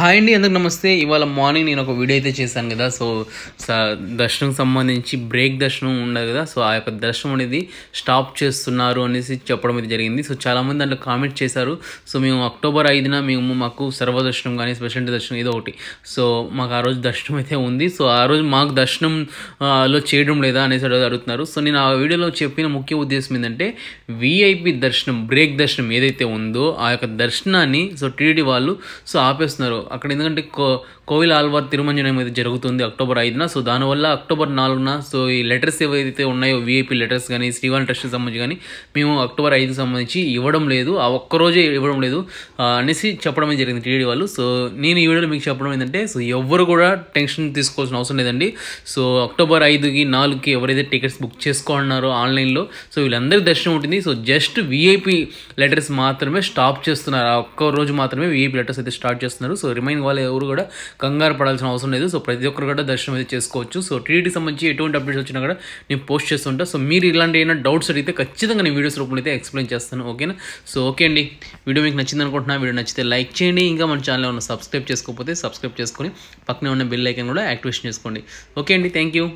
hi అండి అందుకు నమస్తే ఇవాళ మార్నింగ్ నేను ఒక వీడియో అయితే చేశాను కదా సో దర్శనం సంబంధించి బ్రేక్ దర్శనం ఉండదు కదా సో ఆ యొక్క దర్శనం అనేది స్టాప్ చేస్తున్నారు అనేసి చెప్పడం అయితే జరిగింది సో చాలామంది దాంట్లో కామెంట్ చేశారు సో మేము అక్టోబర్ ఐదున మేము మాకు సర్వదర్శనం కానీ స్పెషల్ దర్శనం ఏదో ఒకటి సో మాకు ఆ రోజు దర్శనం అయితే ఉంది సో ఆ రోజు మాకు దర్శనంలో చేయడం లేదా అనేసి అడుగుతున్నారు సో నేను ఆ వీడియోలో చెప్పిన ముఖ్య ఉద్దేశం ఏంటంటే విఐపి దర్శనం బ్రేక్ దర్శనం ఏదైతే ఉందో ఆ యొక్క దర్శనాన్ని సో టీడీ వాళ్ళు సో ఆపేస్తున్నారు అక్కడ ఎందుకంటే కో కోవిల్ ఆల్వార్ తిరుమంజనం అయితే జరుగుతుంది అక్టోబర్ ఐదున సో దానివల్ల అక్టోబర్ నాలుగున సో ఈ లెటర్స్ ఏవైతే ఉన్నాయో వీఐపీ లెటర్స్ కానీ శ్రీవాణి ట్రస్ట్ సంబంధించి కానీ మేము అక్టోబర్ ఐదుకి సంబంధించి ఇవ్వడం లేదు ఆ ఒక్కరోజే ఇవ్వడం లేదు అనేసి చెప్పడమే జరిగింది టీడీ వాళ్ళు సో నేను ఈ వీడియోలో మీకు చెప్పడం ఏంటంటే సో ఎవరు కూడా టెన్షన్ తీసుకోవాల్సిన అవసరం లేదండి సో అక్టోబర్ ఐదుకి నాలుగుకి ఎవరైతే టికెట్స్ బుక్ చేసుకోనున్నారో ఆన్లైన్లో సో వీళ్ళందరికీ దర్శనం ఉంటుంది సో జస్ట్ వీఐపీ లెటర్స్ మాత్రమే స్టాప్ చేస్తున్నారు ఆ ఒక్క రోజు మాత్రమే విఐపి లెటర్స్ అయితే స్టార్ట్ చేస్తున్నారు సో రిమైన్ వాళ్ళు ఎవరు కూడా కంగారు పడాల్సిన అవసరం లేదు సో ప్రతి ఒక్కరు కూడా దర్శనం అయితే చేసుకోవచ్చు సో టీడీకి సంబంధించి ఎటువంటి అప్డేట్స్ వచ్చినా కూడా నేను పోస్ట్ చేస్తుంటా సో మీరు ఇలాంటి ఏమైనా డౌట్స్ అడిగితే ఖచ్చితంగా నేను వీడియోస్ రూపంలో అయితే ఎక్స్ప్లెయిన్ చేస్తాను ఓకేనా సో ఓకే అండి వీడియో మీకు నచ్చింది అనుకుంటున్నా వీడియో నచ్చితే లైక్ చేయండి ఇంకా మన ఛానల్ ఉన్న సబ్స్క్రైబ్ చేసుకోకపోతే సబ్స్క్రైబ్ చేసుకొని పక్కనే ఉన్న బెల్ ఐకన్ కూడా యాక్టివేషన్ చేసుకోండి ఓకే అండి థ్యాంక్ యూ